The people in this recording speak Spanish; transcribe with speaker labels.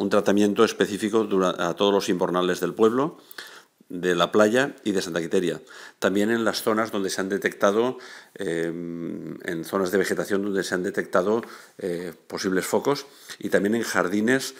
Speaker 1: un tratamiento específico a todos los invernales del pueblo, de la playa y de Santa Quiteria. También en las zonas donde se han detectado, eh, en zonas de vegetación donde se han detectado eh, posibles focos y también en jardines